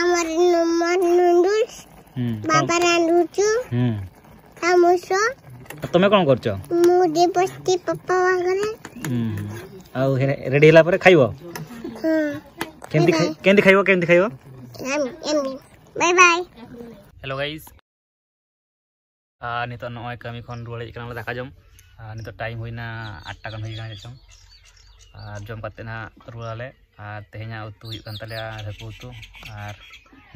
আমার নম্বর নুডলস বাবা রান্ধুছু খামুছো তুমি কোন করছো মু দি বসতি পাপা বাগরে ଆଉ ରେଡି ହେଲା ପରେ ଖାଇବ କେମିତି କେମିତି ଖାଇବ କେମିତି ଖାଇବ ବାଇ ବାଇ ହ୍ୟାଲୋ ଗାଇସ୍ ᱱᱤᱛᱚᱜ ᱱᱚᱜᱼᱚᱭ ᱠᱟᱹᱢᱤ ᱠᱷᱚᱱ ᱨᱩᱣᱟᱹᱲ ᱦᱮᱡ ᱠᱟᱱᱟ ᱫᱟᱠᱟ ᱡᱚᱢ ᱱᱤᱛᱚᱜ ᱴᱟᱭᱤᱢ ᱦᱩᱭᱱᱟ ᱟᱴᱴᱟ ᱜᱟᱱ ᱦᱩᱭ ᱠᱟᱱᱟ ᱡᱚᱢ ᱟᱨ ᱡᱚᱢ ᱠᱟᱛᱮᱫ ᱦᱟᱸᱜ ᱨᱩᱣᱟᱹᱲᱟᱞᱮ ᱟᱨ ᱛᱮᱦᱮᱧᱟᱜ ᱩᱛᱩ ᱦᱩᱭᱩᱜ ᱠᱟᱱ ᱛᱟᱞᱮᱭᱟ ᱦᱟᱹᱠᱩ ᱩᱛᱩ ᱟᱨ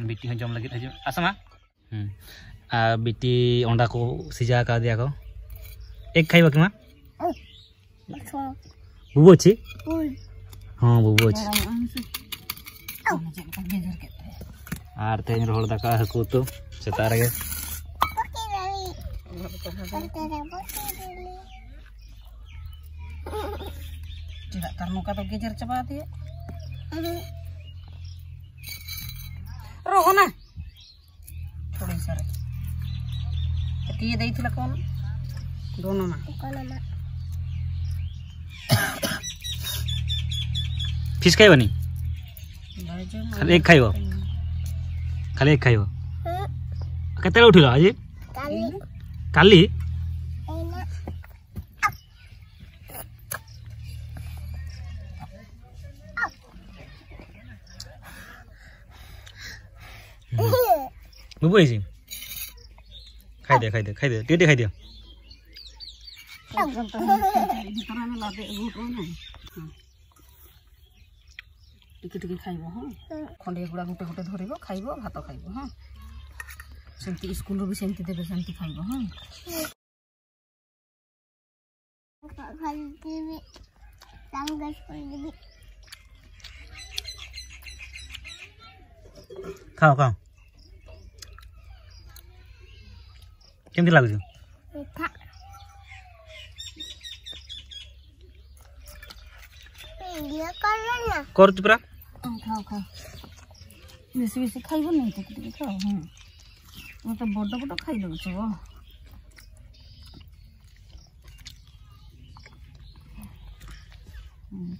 ᱵᱤᱴᱤ ᱦᱚᱸ ᱡᱚᱢ ᱞᱟᱹᱜᱤᱫ ᱦᱤᱡᱩᱜ ᱟᱥᱟᱢᱟ ᱦᱮᱸ ᱟᱨ ᱵᱤᱴᱤ ᱚᱸᱰᱟ ᱠᱚ ᱥᱤᱡᱟ ᱠᱟᱣᱫᱮᱭᱟ ᱠᱚ ᱮᱠ ᱠᱷᱟᱭ ᱵᱟᱠᱤ ᱢᱟ ᱵᱩᱵᱚᱪᱤ ᱦᱚᱸ ᱵᱩᱵᱚᱪᱤ ᱟᱨ ᱛᱮᱦᱮᱧ ᱨᱚᱦᱚᱲ ᱫᱟᱠᱟ ᱦᱟᱹᱠᱩ ᱩᱛᱩ ᱥᱮᱛᱟᱜ ᱨᱮᱜᱮ ᱪᱮᱫᱟᱜ ᱛᱟᱨ ᱱᱚᱝᱠᱟ ᱫᱚ ᱜᱮᱡᱮᱨ ᱪᱟᱵᱟ ᱟᱫᱮᱭᱟ रोहना थोड़ी सारे कटिए दई थी कौन दोनों में फिश खाइब नहीं खाली एक खाइब खाली एक खाइब कते उठिल आज काली বুঝবো এই খাই দে খাই দে খাই দে টেটে খাই দে টিকি টিকি খাইব হ্যাঁ খন্ডে গুড়া গোটে গোটে ধরব খাইব ভাত খাইব হ্যাঁ সেমতি স্কুল রবি সেমতি দেবে সেমতি খাইব হ্যাঁ খাও খাও কেমতি লাগুছে করছু পুরা খাও খাও বেশি বেশি খাইবনি ଟିକେ ଟିକେ ଖାଅ ହଁ ମୋତେ ବଡ଼ ବଡ଼ ଖାଇଦେଉଛ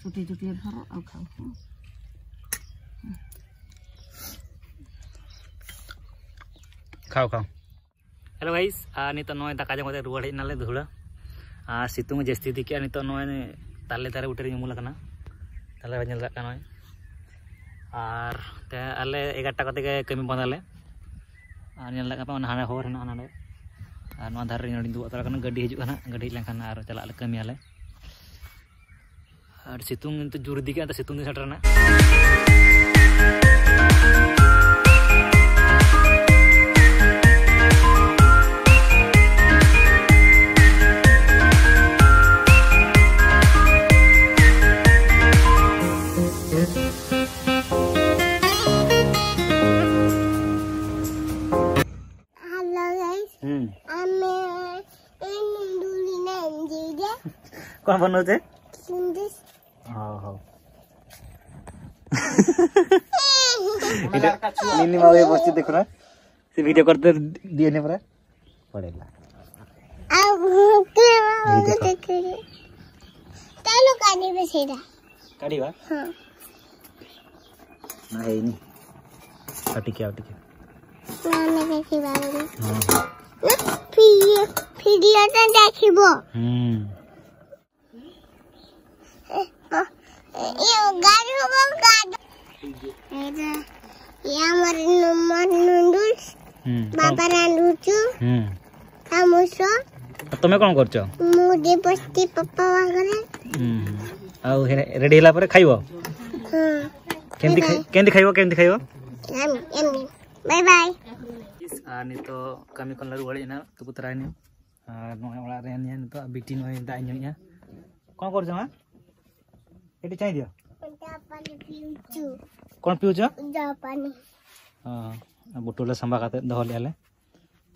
ଚୁଟି ଚୁଟି ଧର ଆଉ ଖାଉ খাও খাও हेलो भाई और नित काजा रुआड़ हेनाले धुड़ा और सितुंग जस्ती दिखे नित ताले तारे उठे उमूल ताले नए और आले एगारटा कते कमी बंदाले और हाँ हर हे और धारे दुआ तरह गाड़ी हजना गाड़ी हेन और चलाले कमीले और सितुंग जोर दिखे सितुंग सेटरना କ'ଣ ବନଉଛେ ମିନି ମାଉ ବସିଛି ଦେଖୁନ ସେ ଭିଡ଼ିଓ କରିତେ ଦିଏନି ପରା ପଳେଇଲା କାଢିବା ନା ହେଇନି ଆଉ ଟିକେ ଆଉ ଟିକେ ଭିଡ଼ିଓଟା ଦେଖିବ ହୁଁ তুমি କ'ଣ କରୁଛ ଆଉ ରେଡି ହେଲା ପରେ ଖାଇବ କେମିତି କେମିତି ଖାଇବ କେମିତି ଖାଇବ bye bye nito kami kon laru wali na tuku terani nong wala reni nito abiti no yang tak nyonya kon kor sama itu cai dia kon piuja japan ah botola samba kata dahol ale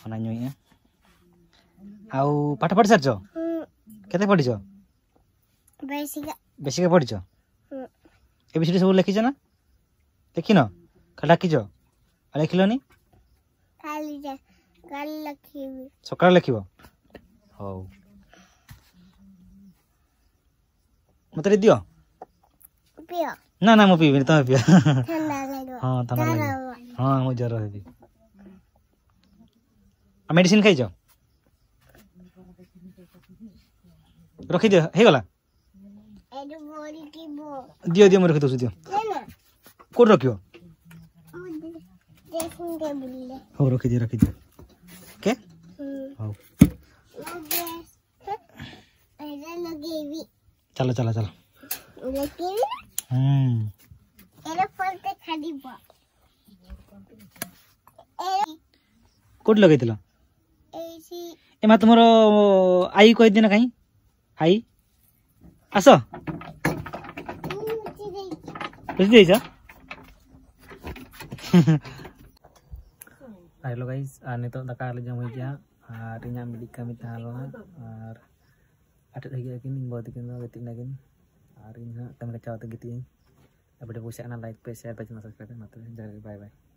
kon nyonya ଆଉ ପାଠ ପଢ଼ି ସାରିଛ କେତେ ପଢ଼ିଛ ବେଶିକା ପଢ଼ିଛ ଏ ବିଷୟରେ ସବୁ ଲେଖିଛ ନା ଲେଖିନ ଖାଲି ଡାକିଛ ଆଉ ଲେଖିଲନି ସକାଳେ ଲେଖିବ ହଉ ମୋତେ ଦିଅ ନା ନା ମୁଁ ପିଇବିନି ତମେ ପିଅ ହଁ ଥଣ୍ଡା ଲାଗିବ ହଁ ମୁଁ ଜ୍ୱର ହେବି ଆଉ ମେଡ଼ିସିନ୍ ଖାଇଛ ରଖି ଦିଅ ହେଇଗଲା ଦିଅ ଦିଅ ମୁଁ ରଖିଦେଉଛି ଦିଅ କୋଉଠି ରଖିବ ହଉ ରଖିଦିଅ ରଖିଦିଅ କେ ହଉ ଚାଲ ଚାଲ ଚାଲ କୋଉଠି ଲଗେଇଥିଲ ଏମା ତୁମର ଆଈ କହିଦିନ କାହିଁ Hai, Aso. Habis gini aja? Hah, halo guys, ah, ini untuk nakalanya wajah. Hari ini ambil kami minta halongan. Ah. Ah, Aduk lagi lagi nih, buat bikin nuggetin lagi. Hari ini temen aja waktu gitu ya. Tidak boleh pusingan naik pes ya, baca masak Bye bye.